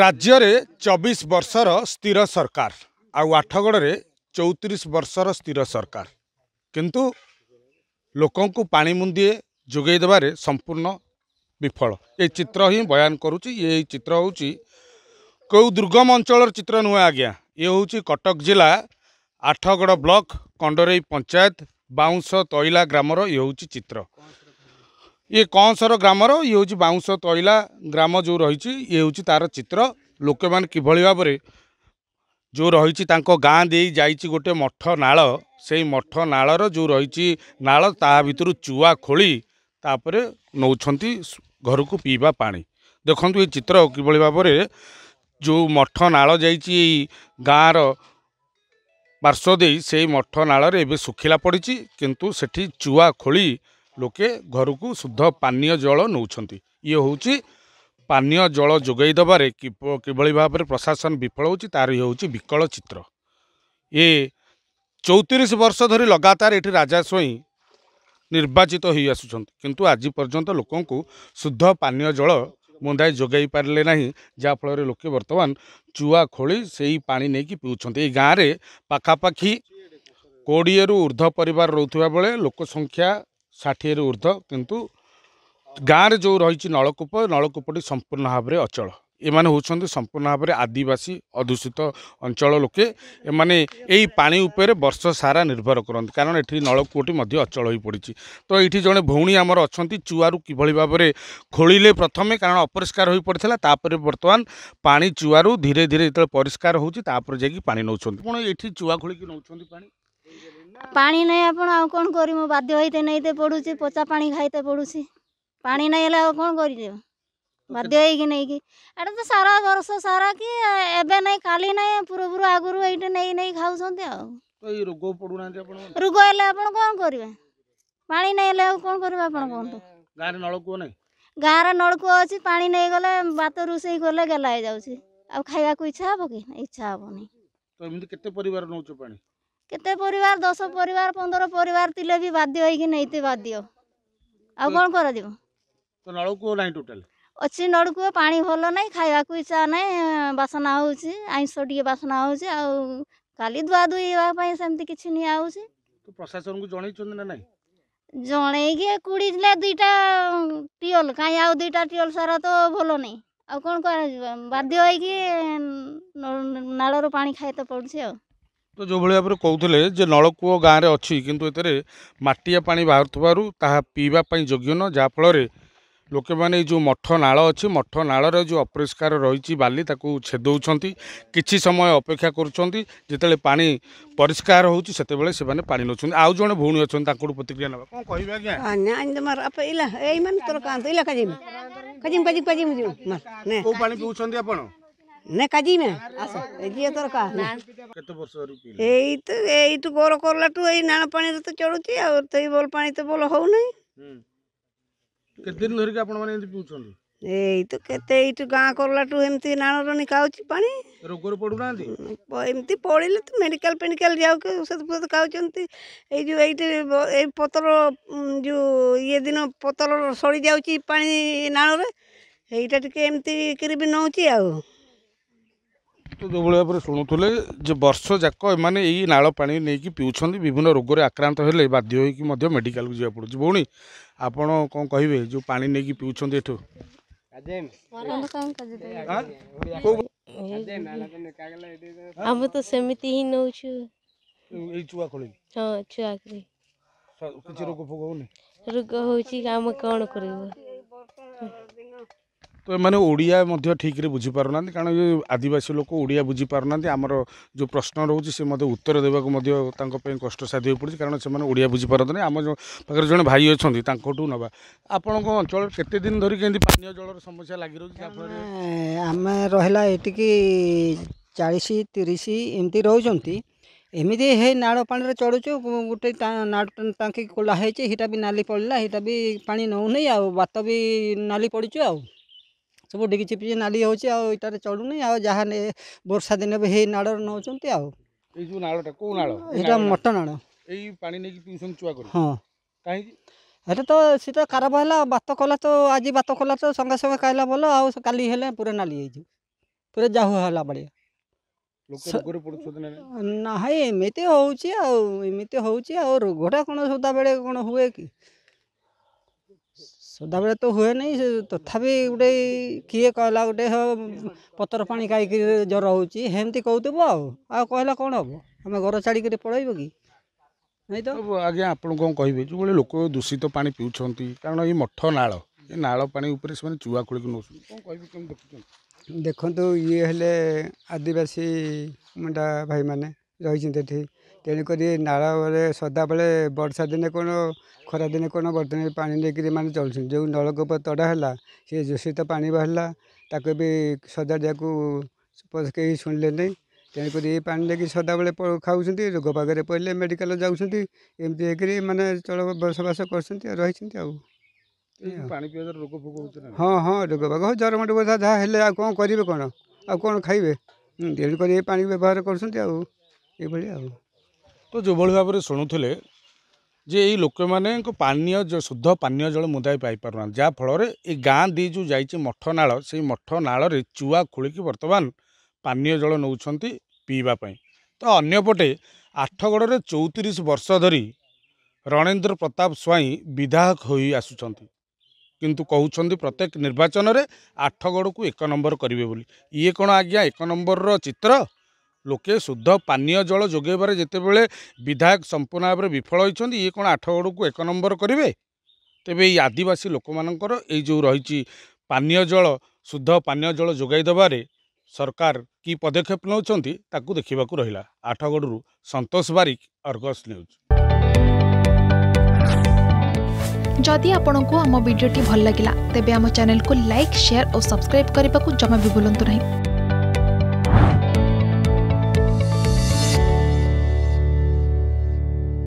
ରାଜ୍ୟରେ ଚବିଶ ବର୍ଷର ସ୍ଥିର ସରକାର ଆଉ ଆଠଗଡ଼ରେ ଚଉତିରିଶ ବର୍ଷର ସ୍ଥିର ସରକାର କିନ୍ତୁ ଲୋକଙ୍କୁ ପାଣି ମୁନ୍ଦିଏ ଯୋଗାଇ ଦେବାରେ ସମ୍ପୂର୍ଣ୍ଣ ବିଫଳ ଏ ଚିତ୍ର ହିଁ ବୟାନ କରୁଛି ଏଇ ଚିତ୍ର ହେଉଛି କେଉଁ ଦୁର୍ଗମ ଅଞ୍ଚଳର ଚିତ୍ର ନୁହେଁ ଆଜ୍ଞା ଇଏ ହେଉଛି କଟକ ଜିଲ୍ଲା ଆଠଗଡ଼ ବ୍ଲକ କଣ୍ଡରେଇ ପଞ୍ଚାୟତ ବାଉଁଶ ତଇଲା ଗ୍ରାମର ଇଏ ହେଉଛି ଚିତ୍ର ଇଏ କଂସର ଗ୍ରାମର ଇଏ ହେଉଛି ବାଉଁଶ ତୈଳା ଗ୍ରାମ ଯେଉଁ ରହିଛି ଇଏ ହେଉଛି ତାର ଚିତ୍ର ଲୋକମାନେ କିଭଳି ଭାବରେ ଯେଉଁ ରହିଛି ତାଙ୍କ ଗାଁ ଦେଇ ଯାଇଛି ଗୋଟେ ମଠ ନାଳ ସେଇ ମଠ ନାଳର ଯେଉଁ ରହିଛି ନାଳ ତା ଭିତରୁ ଚୁଆ ଖୋଳି ତାପରେ ନେଉଛନ୍ତି ଘରକୁ ପିଇବା ପାଣି ଦେଖନ୍ତୁ ଏ ଚିତ୍ର କିଭଳି ଭାବରେ ଯେଉଁ ମଠ ନାଳ ଯାଇଛି ଏଇ ଗାଁର ପାର୍ଶ୍ୱ ଦେଇ ସେଇ ମଠ ନାଳରେ ଏବେ ଶୁଖିଲା ପଡ଼ିଛି କିନ୍ତୁ ସେଠି ଚୁଆ ଖୋଳି ଲୋକେ ଘରକୁ ଶୁଦ୍ଧ ପାନୀୟ ଜଳ ନେଉଛନ୍ତି ଇଏ ହେଉଛି ପାନୀୟ ଜଳ ଯୋଗାଇ ଦେବାରେ କିଭଳି ଭାବରେ ପ୍ରଶାସନ ବିଫଳ ହେଉଛି ତାର ଇଏ ହେଉଛି ବିକଳ ଚିତ୍ର ଏ ଚଉତିରିଶ ବର୍ଷ ଧରି ଲଗାତାର ଏଠି ରାଜା ସ୍ୱଇଁ ନିର୍ବାଚିତ ହୋଇ ଆସୁଛନ୍ତି କିନ୍ତୁ ଆଜି ପର୍ଯ୍ୟନ୍ତ ଲୋକଙ୍କୁ ଶୁଦ୍ଧ ପାନୀୟ ଜଳ ମୁନ୍ଦାଏ ଯୋଗାଇ ପାରିଲେ ନାହିଁ ଯାହାଫଳରେ ଲୋକେ ବର୍ତ୍ତମାନ ଚୁଆ ଖୋଳି ସେଇ ପାଣି ନେଇକି ପିଉଛନ୍ତି ଏଇ ଗାଁରେ ପାଖାପାଖି କୋଡ଼ିଏରୁ ଉର୍ଦ୍ଧ୍ୱ ପରିବାର ରହୁଥିବା ବେଳେ ଲୋକ ସଂଖ୍ୟା ଷାଠିଏରୁ ଉର୍ଦ୍ଧ୍ୱ କିନ୍ତୁ ଗାଁରେ ଯେଉଁ ରହିଛି ନଳକୂପ ନଳକୂପଟି ସମ୍ପୂର୍ଣ୍ଣ ଭାବରେ ଅଚଳ ଏମାନେ ହେଉଛନ୍ତି ସମ୍ପୂର୍ଣ୍ଣ ଭାବରେ ଆଦିବାସୀ ଅଧୂଷିତ ଅଞ୍ଚଳ ଲୋକେ ଏମାନେ ଏଇ ପାଣି ଉପରେ ବର୍ଷ ସାରା ନିର୍ଭର କରନ୍ତି କାରଣ ଏଠି ନଳକୂଅଟି ମଧ୍ୟ ଅଚଳ ହୋଇପଡ଼ିଛି ତ ଏଇଠି ଜଣେ ଭଉଣୀ ଆମର ଅଛନ୍ତି ଚୁଆରୁ କିଭଳି ଭାବରେ ଖୋଳିଲେ ପ୍ରଥମେ କାରଣ ଅପରିଷ୍କାର ହୋଇପଡ଼ିଥିଲା ତାପରେ ବର୍ତ୍ତମାନ ପାଣି ଚୁଆରୁ ଧୀରେ ଧୀରେ ଯେତେବେଳେ ପରିଷ୍କାର ହେଉଛି ତାପରେ ଯାଇକି ପାଣି ନେଉଛନ୍ତି ପୁଣି ଏଇଠି ଚୁଆ ଖୋଳିକି ନେଉଛନ୍ତି ପାଣି पानी नहीं आप कौन कर बाध्य नहीं तो पड़ू पचा पानी खाइते पड़ू पा नहीं कौन कर बाध्य नहीं कि एटा तो सारा बर्ष सारा कि एवं ना का ना पूर्व आगुरी ये नहीं नहीं खाऊँ रोग रोग कौन करेंगे पा नहीं कौन कर गाँव रलकू अच्छी पा नहीं गले बात रोसे गले गेला खावाक इच्छा हम कि इच्छा हम नहीं तो परिवार पानी କେତେ ପରିବାର ଦଶ ପରିବାର ପନ୍ଦର ପରିବାର ଥିଲେ ବି ବାଧ୍ୟ ହେଇକି ନେଇତେ ବାଧ୍ୟ ଆଉ କ'ଣ କରାଯିବ ନଳକୂଅ ନାହିଁ ଟୋଟାଲ ଅଛି ନଳକୂଅ ପାଣି ଭଲ ନାହିଁ ଖାଇବାକୁ ଇଚ୍ଛା ନାହିଁ ବାସନା ହେଉଛି ଆଇଁଷ ଟିକେ ବାସନା ହେଉଛି ଆଉ ଖାଲି ଧୁଆ ଧୁଇ ହେବା ପାଇଁ ସେମିତି କିଛି ନିଆ ହେଉଛି ପ୍ରଶାସନକୁ ଜଣେଇଛନ୍ତି ନା ନାହିଁ ଜଣେଇକି କୁଡ଼ିଲେ ଦୁଇଟା ଟିଅଲ କାହିଁ ଆଉ ଦୁଇଟା ଟିଅଲ ସାରା ତ ଭଲ ନାହିଁ ଆଉ କ'ଣ କରାଯିବ ବାଧ୍ୟ ହେଇକି ନାଳରୁ ପାଣି ଖାଇତେ ପଡ଼ୁଛି ଆଉ ତ ଯେଉଁଭଳି ଭାବରେ କହୁଥିଲେ ଯେ ନଳକୂଅ ଗାଁରେ ଅଛି କିନ୍ତୁ ଏଥିରେ ମାଟିଆ ପାଣି ବାହାରୁଥିବାରୁ ତାହା ପିଇବା ପାଇଁ ଯୋଗ୍ୟ ନୁହଁ ଯାହାଫଳରେ ଲୋକମାନେ ଏଇ ଯେଉଁ ମଠ ନାଳ ଅଛି ମଠ ନାଳରେ ଯେଉଁ ଅପରିଷ୍କାର ରହିଛି ବାଲି ତାକୁ ଛେଦଉଛନ୍ତି କିଛି ସମୟ ଅପେକ୍ଷା କରୁଛନ୍ତି ଯେତେବେଳେ ପାଣି ପରିଷ୍କାର ହେଉଛି ସେତେବେଳେ ସେମାନେ ପାଣି ନେଉଛନ୍ତି ଆଉ ଜଣେ ଭଉଣୀ ଅଛନ୍ତି ତାଙ୍କଠୁ ପ୍ରତିକ୍ରିୟା ନେବା କ'ଣ କହିବେ ଆଜ୍ଞା କୋଉ ପାଣି ପିଉଛନ୍ତି ଆପଣ নে কাজিমে আসো এগিয়ে তোর কাজ কত বছর এই তো এই তো গোর করলাটু এই নানা পানিরে তো চড়ুছি আর তো এই বল পানি তো বল হউ নাই কেতদিন ধরিকে আপন মানে এমতি পিউছন এই তো কেতে এই তো গাঁ করলাটু এমতি নানরনি কাউছি পানি রোগর পড়ু নাহান্তি এমতি পড়িলে তো মেডিকাল পেডিকাল যাও কে ওষুধ ফোষধ খাওছন্তি এই যে এইটি এই পতর যে ইয়ে দিন পতর সরি যাউছি পানি নানরে এইটা টিকে এমতি করিবি নউছি আউ ସମସ୍ତେ ଯେଉଁଭଳି ଭାବରେ ଶୁଣୁଥିଲେ ଯେ ବର୍ଷ ଯାକ ଏମାନେ ଏଇ ନାଳ ପାଣି ନେଇକି ପିଉଛନ୍ତି ବିଭିନ୍ନ ରୋଗରେ ଆକ୍ରାନ୍ତ ହେଲେ ବାଧ୍ୟ ହୋଇକି ମଧ୍ୟ ମେଡ଼ିକାଲକୁ ଯିବାକୁ ପଡ଼ୁଛି ଭଉଣୀ ଆପଣ କ'ଣ କହିବେ ଯେଉଁ ପାଣି ନେଇକି ପିଉଛନ୍ତି ଏଠୁ ଆମେ ତ ସେମିତି ହିଁ ନେଉଛୁ ଏଇ ଚୁଆ ଖୋଳି ହଁ ଚୁଆ ଖୋଳି କିଛି ରୋଗ ଫୋଗ ହେଉନି ରୋଗ ହେଉଛି ଆମେ କ'ଣ କରିବୁ ତ ଏମାନେ ଓଡ଼ିଆ ମଧ୍ୟ ଠିକ୍ରେ ବୁଝିପାରୁନାହାନ୍ତି କାରଣ ଆଦିବାସୀ ଲୋକ ଓଡ଼ିଆ ବୁଝିପାରୁନାହାନ୍ତି ଆମର ଯେଉଁ ପ୍ରଶ୍ନ ରହୁଛି ସେ ମଧ୍ୟ ଉତ୍ତର ଦେବାକୁ ମଧ୍ୟ ତାଙ୍କ ପାଇଁ କଷ୍ଟସାଧ୍ୟ ହୋଇପଡ଼ୁଛି କାରଣ ସେମାନେ ଓଡ଼ିଆ ବୁଝିପାରନ୍ତିନି ଆମ ପାଖରେ ଜଣେ ଭାଇ ଅଛନ୍ତି ତାଙ୍କଠୁ ନେବା ଆପଣଙ୍କ ଅଞ୍ଚଳରେ କେତେ ଦିନ ଧରିକି କେମିତି ପାନୀୟ ଜଳର ସମସ୍ୟା ଲାଗି ରହୁଛି ତାପରେ ଆମେ ରହିଲା ଏଠିକି ଚାଳିଶ ତିରିଶ ଏମିତି ରହୁଛନ୍ତି ଏମିତି ହେଇ ନାଳ ପାଣିରେ ଚଢ଼ୁଛୁ ଗୋଟେ ଟାଙ୍କି ଖୋଲା ହେଇଛି ସେଇଟା ବି ନାଲି ପଡ଼ିଲା ସେଇଟା ବି ପାଣି ନେଉନି ଆଉ ବାତ ବି ନାଲି ପଡ଼ିଛୁ ଆଉ ସବୁ ଡିକିଚିପିଚି ନାଲି ହେଉଛି ଆଉ ଏଇଟାରେ ଚଳୁନି ଆଉ ଯାହା ବର୍ଷା ଦିନେ ବି ହେଇ ନାଳରେ ନେଉଛନ୍ତି ଆଉ ଏଇ ଯେଉଁ ନାଳଟା କେଉଁ ନାଳ ଏଇଟା ମଟ ନାଳ ଏଇ ପାଣି ନେଇକି ପିଉଛନ୍ତି ଚୁଆ କରି ହଁ କାହିଁକି ହେଲେ ତ ସେଟା କାରବ ହେଲା ବାତ କଲା ତ ଆଜି ବାତ କଲା ତ ସଙ୍ଗେ ସଙ୍ଗେ ଖାଇଲା ଭଲ ଆଉ କାଲି ହେଲେ ପୁରା ନାଲି ହେଇଯିବ ପୁରା ଜାହୁ ହେଲା ଭଳିଆ ନାହିଁ ଏମିତି ହେଉଛି ଆଉ ଏମିତି ହେଉଛି ଆଉ ରୋଗଟା କ'ଣ ସଦାବେଳେ କ'ଣ ହୁଏ କି ସଦାବେଳେ ତ ହୁଏ ନାହିଁ ତଥାପି ଗୋଟେ କିଏ କହିଲା ଗୋଟେ ପତର ପାଣି ଖାଇକିରି ଜ୍ୱର ହେଉଛି ହେମିତି କହୁଥିବ ଆଉ ଆଉ କହିଲା କ'ଣ ହେବ ଆମେ ଘର ଛାଡ଼ିକିରି ପଳେଇବ କି ନାଇଁ ତ ଆଜ୍ଞା ଆପଣ କ'ଣ କହିବେ ଯେଉଁଭଳି ଲୋକ ଦୂଷିତ ପାଣି ପିଉଛନ୍ତି କାରଣ ଏଇ ମଠ ନାଳ ଏ ନାଳ ପାଣି ଉପରେ ସେମାନେ ଚୁଆ ଖୋଳିକି ନେଉଛନ୍ତି କ'ଣ କହିବେ କେମିତି ଦେଖୁଛନ୍ତି ଦେଖନ୍ତୁ ଇଏ ହେଲେ ଆଦିବାସୀ ମୁଣ୍ଡା ଭାଇମାନେ ରହିଛନ୍ତି ଏଠି ତେଣୁକରି ନାଳରେ ସଦାବେଳେ ବର୍ଷା ଦିନେ କ'ଣ ଖରା ଦିନେ କ'ଣ ବର୍ତ୍ତମାନ ପାଣି ନେଇକିରି ଏମାନେ ଚଳୁଛନ୍ତି ଯେଉଁ ନଳକୂପ ତଡ଼ା ହେଲା ସେ ଦୂଷିତ ପାଣି ବାହାରିଲା ତାକୁ ବି ସଜାଡ଼ିବାକୁ କେହି ଶୁଣିଲେନି ତେଣୁକରି ଏଇ ପାଣି ନେଇକି ସଦାବେଳେ ଖାଉଛନ୍ତି ରୋଗ ପାଖରେ ପଡ଼ିଲେ ମେଡ଼ିକାଲ୍ ଯାଉଛନ୍ତି ଏମିତି ହେଇକିରି ମାନେ ଚଳ ବସବାସ କରୁଛନ୍ତି ରହିଛନ୍ତି ଆଉ ପାଣି ପିଇବା ଦ୍ୱାରା ରୋଗ ଫୋଗ ହେଉଛି ହଁ ହଁ ରୋଗ ବାଗ ହଉ ଜ୍ୱର ମଣ୍ଡ କଥା ଯାହା ହେଲେ ଆଉ କ'ଣ କରିବେ କ'ଣ ଆଉ କ'ଣ ଖାଇବେ ତେଣୁକରି ଏ ପାଣି ବ୍ୟବହାର କରୁଛନ୍ତି ଆଉ ଏଇଭଳିଆ ଆଉ ତ ଯେଉଁଭଳି ଭାବରେ ଶୁଣୁଥିଲେ ଯେ ଏଇ ଲୋକମାନେ ପାନୀୟ ଶୁଦ୍ଧ ପାନୀୟ ଜଳ ମୁଦାଇ ପାଇପାରୁନାହାନ୍ତି ଯାହାଫଳରେ ଏଇ ଗାଁ ଦୁଇ ଯେଉଁ ଯାଇଛି ମଠ ନାଳ ସେଇ ମଠ ନାଳରେ ଚୁଆ ଖୋଳିକି ବର୍ତ୍ତମାନ ପାନୀୟ ଜଳ ନେଉଛନ୍ତି ପିଇବା ପାଇଁ ତ ଅନ୍ୟପଟେ ଆଠଗଡ଼ରେ ଚଉତିରିଶ ବର୍ଷ ଧରି ରଣେନ୍ଦ୍ର ପ୍ରତାପ ସ୍ୱାଇଁ ବିଧାୟକ ହୋଇ ଆସୁଛନ୍ତି କିନ୍ତୁ କହୁଛନ୍ତି ପ୍ରତ୍ୟେକ ନିର୍ବାଚନରେ ଆଠଗଡ଼କୁ ଏକ ନମ୍ବର କରିବେ ବୋଲି ଇଏ କ'ଣ ଆଜ୍ଞା ଏକ ନମ୍ବରର ଚିତ୍ର ଲୋକେ ଶୁଦ୍ଧ ପାନୀୟ ଜଳ ଯୋଗାଇବାରେ ଯେତେବେଳେ ବିଧାୟକ ସମ୍ପୂର୍ଣ୍ଣ ଭାବରେ ବିଫଳ ହୋଇଛନ୍ତି ଇଏ କ'ଣ ଆଠଗଡ଼କୁ ଏକ ନମ୍ବର କରିବେ ତେବେ ଏଇ ଆଦିବାସୀ ଲୋକମାନଙ୍କର ଏଇ ଯେଉଁ ରହିଛି ପାନୀୟ ଜଳ ଶୁଦ୍ଧ ପାନୀୟ ଜଳ ଯୋଗାଇ ଦେବାରେ ସରକାର କି ପଦକ୍ଷେପ ନେଉଛନ୍ତି ତାକୁ ଦେଖିବାକୁ ରହିଲା ଆଠଗଡ଼ରୁ ସନ୍ତୋଷ ବାରିକ ଅର୍ଗସ୍ ନ୍ୟୁଜ୍ ଯଦି ଆପଣଙ୍କୁ ଆମ ଭିଡ଼ିଓଟି ଭଲ ଲାଗିଲା ତେବେ ଆମ ଚ୍ୟାନେଲକୁ ଲାଇକ୍ ସେୟାର ଓ ସବସ୍କ୍ରାଇବ୍ କରିବାକୁ ଜମା ବି ଭୁଲନ୍ତୁ ନାହିଁ